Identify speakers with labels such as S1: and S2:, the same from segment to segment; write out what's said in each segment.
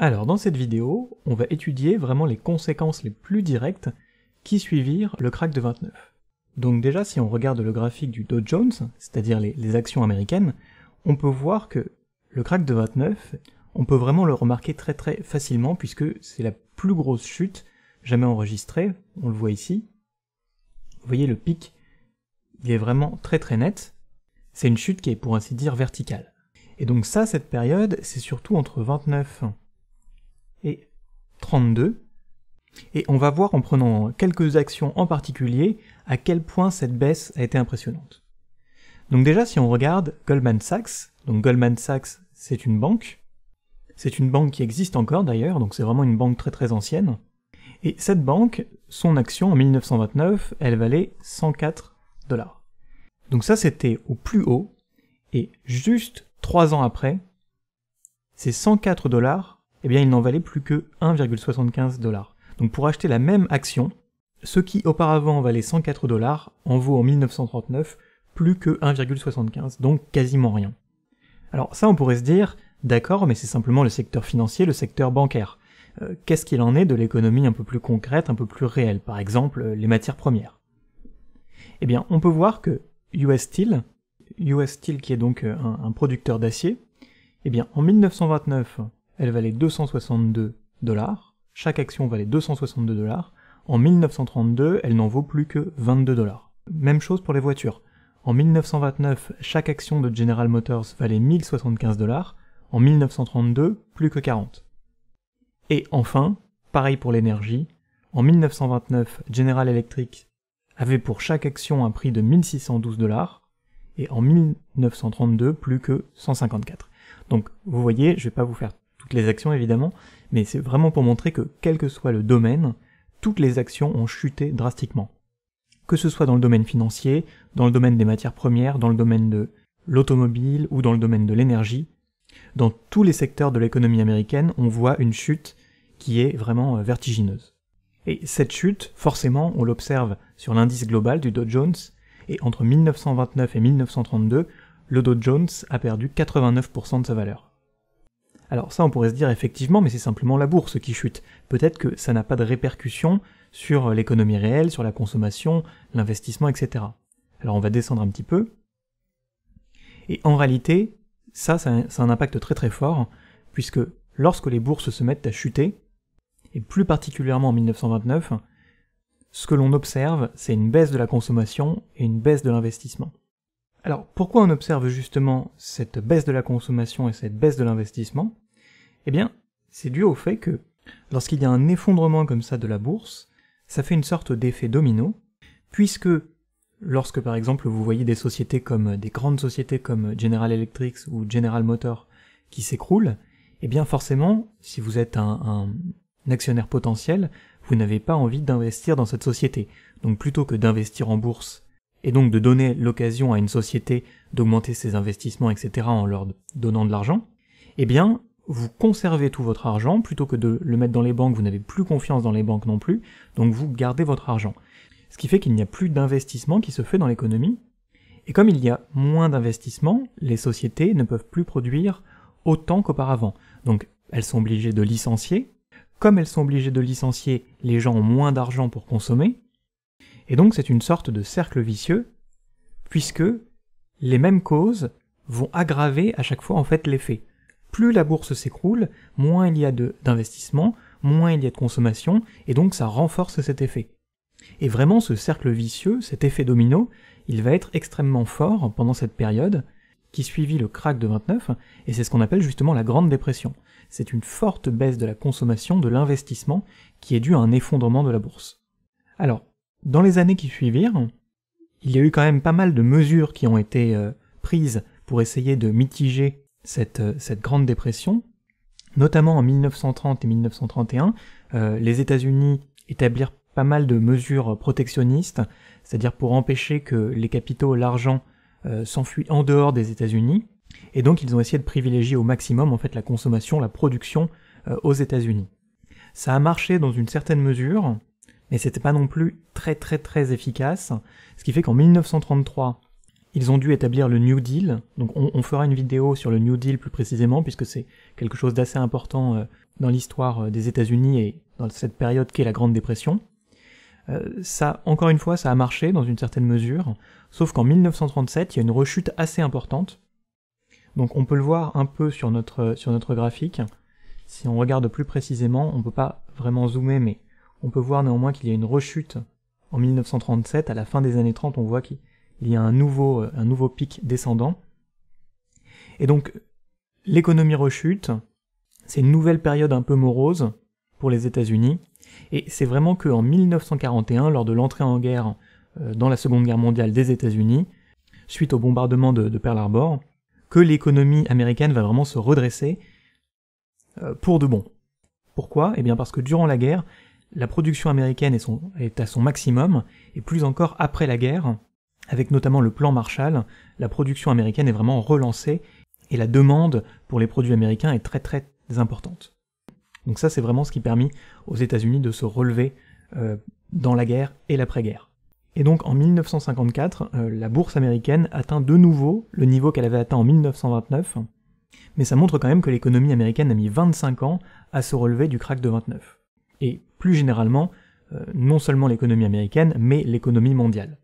S1: Alors dans cette vidéo, on va étudier vraiment les conséquences les plus directes qui suivirent le crack de 29. Donc déjà si on regarde le graphique du Dow Jones, c'est-à-dire les, actions américaines, on peut voir que le crack de 29, on peut vraiment le remarquer très très facilement puisque c'est la plus grosse chute jamais enregistrée, on le voit ici. Vous voyez le pic, il est vraiment très très net, c'est une chute qui est pour ainsi dire verticale. Et donc ça, cette période, c'est surtout entre 29 32, et on va voir en prenant quelques actions en particulier à quel point cette baisse a été impressionnante. Donc déjà si on regarde Goldman Sachs, donc Goldman Sachs c'est une banque, c'est une banque qui existe encore d'ailleurs, donc c'est vraiment une banque très très ancienne, et cette banque, son action en 1929, elle valait 104 dollars. Donc ça c'était au plus haut, et juste 3 ans après, c'est 104 dollars eh bien il n'en valait plus que 1,75 dollars. Donc pour acheter la même action, ce qui auparavant valait 104 dollars en vaut en 1939 plus que 1,75, donc quasiment rien. Alors ça on pourrait se dire, d'accord, mais c'est simplement le secteur financier, le secteur bancaire. Euh, qu'est-ce qu'il en est de l'économie un peu plus concrète, un peu plus réelle, par exemple euh, les matières premières Eh bien on peut voir que US Steel, US Steel qui est donc euh, un, un producteur d'acier, eh bien en 1929 elle valait 262 dollars, chaque action valait 262 dollars, en 1932, elle n'en vaut plus que 22 dollars. Même chose pour les voitures. En 1929, chaque action de General Motors valait 1075 dollars, en 1932, plus que 40. Et enfin, pareil pour l'énergie, en 1929, General Electric avait pour chaque action un prix de 1612 dollars, et en 1932, plus que 154. Donc, vous voyez, je vais pas vous faire les actions évidemment, mais c'est vraiment pour montrer que quel que soit le domaine, toutes les actions ont chuté drastiquement. Que ce soit dans le domaine financier, dans le domaine des matières premières, dans le domaine de l'automobile ou dans le domaine de l'énergie, dans tous les secteurs de l'économie américaine, on voit une chute qui est vraiment euh, vertigineuse. Et cette chute, forcément, on l'observe sur l'indice global du Dow Jones, et entre 1929 et 1932, le Dow Jones a perdu 89% de sa valeur. Alors ça, on pourrait se dire effectivement, mais c'est simplement la bourse qui chute. Peut-être que ça n'a pas de répercussion sur l'économie réelle, sur la consommation, l'investissement, etc. Alors on va descendre un petit peu. Et en réalité, ça, c'est a un impact très très fort, puisque lorsque les bourses se mettent à chuter, et plus particulièrement en 1929, ce que l'on observe, c'est une baisse de la consommation et une baisse de l'investissement. Alors pourquoi on observe justement cette baisse de la consommation et cette baisse de l'investissement Eh bien, c'est dû au fait que lorsqu'il y a un effondrement comme ça de la bourse, ça fait une sorte d'effet domino, puisque lorsque par exemple vous voyez des sociétés comme des grandes sociétés comme General Electric ou General Motors qui s'écroulent, eh bien forcément, si vous êtes un, un actionnaire potentiel, vous n'avez pas envie d'investir dans cette société. Donc plutôt que d'investir en bourse et donc de donner l'occasion à une société d'augmenter ses investissements, etc., en leur donnant de l'argent, eh bien, vous conservez tout votre argent, plutôt que de le mettre dans les banques, vous n'avez plus confiance dans les banques non plus, donc vous gardez votre argent. Ce qui fait qu'il n'y a plus d'investissement qui se fait dans l'économie, et comme il y a moins d'investissement, les sociétés ne peuvent plus produire autant qu'auparavant. Donc elles sont obligées de licencier, comme elles sont obligées de licencier, les gens ont moins d'argent pour consommer, et donc c'est une sorte de cercle vicieux, puisque les mêmes causes vont aggraver à chaque fois en fait l'effet. Plus la bourse s'écroule, moins il y a d'investissement, moins il y a de consommation, et donc ça renforce cet effet. Et vraiment ce cercle vicieux, cet effet domino, il va être extrêmement fort pendant cette période qui suivit le crack de 29, et c'est ce qu'on appelle justement la Grande Dépression. C'est une forte baisse de la consommation, de l'investissement, qui est due à un effondrement de la bourse. Alors, dans les années qui suivirent, il y a eu quand même pas mal de mesures qui ont été euh, prises pour essayer de mitiger cette, euh, cette grande dépression, notamment en 1930 et 1931, euh, les États-Unis établirent pas mal de mesures protectionnistes, c'est-à-dire pour empêcher que les capitaux, l'argent s'enfuient en dehors des États-Unis, et donc ils ont essayé de privilégier au maximum en fait la consommation, la production aux États-Unis. Ça a marché dans une certaine mesure, mais c'était pas non plus très très très efficace, ce qui fait qu'en 1933, ils ont dû établir le New Deal. Donc on, fera une vidéo sur le New Deal plus précisément, puisque c'est quelque chose d'assez important euh, dans l'histoire euh, des États-Unis et dans cette période qu'est la Grande Dépression. Euh, ça, encore une fois, ça a marché dans une certaine mesure, sauf qu'en 1937, il y a une rechute assez importante. Donc on peut le voir un peu sur notre, sur notre graphique. Si on regarde plus précisément, on peut pas vraiment zoomer, mais on peut voir néanmoins qu'il y a une rechute en 1937, à la fin des années 30, on voit qu'il y a un nouveau, euh, un nouveau pic descendant. Et donc, l'économie rechute, c'est une nouvelle période un peu morose pour les États-Unis, et c'est vraiment qu'en 1941, lors de l'entrée en guerre euh, dans la Seconde Guerre mondiale des États-Unis, suite au bombardement de, de Pearl Harbor, que l'économie américaine va vraiment se redresser euh, pour de bon. Pourquoi Eh bien parce que durant la guerre, la production américaine est, à son maximum, et plus encore après la guerre, avec notamment le plan Marshall, la production américaine est vraiment relancée, et la demande pour les produits américains est très très importante. Donc ça c'est vraiment ce qui permit aux États-Unis de se relever euh, dans la guerre et l'après-guerre. Et donc en 1954, euh, la bourse américaine atteint de nouveau le niveau qu'elle avait atteint en 1929, mais ça montre quand même que l'économie américaine a mis 25 ans à se relever du crack de 29. Et plus généralement euh, non seulement l'économie américaine, mais l'économie mondiale.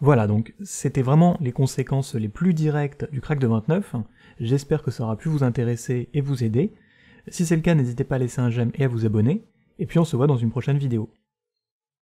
S1: Voilà, donc c'était vraiment les conséquences les plus directes du crack de 29. J'espère que ça aura pu vous intéresser et vous aider. Si c'est le cas, n'hésitez pas à laisser un j'aime et à vous abonner. Et puis on se voit dans une prochaine vidéo.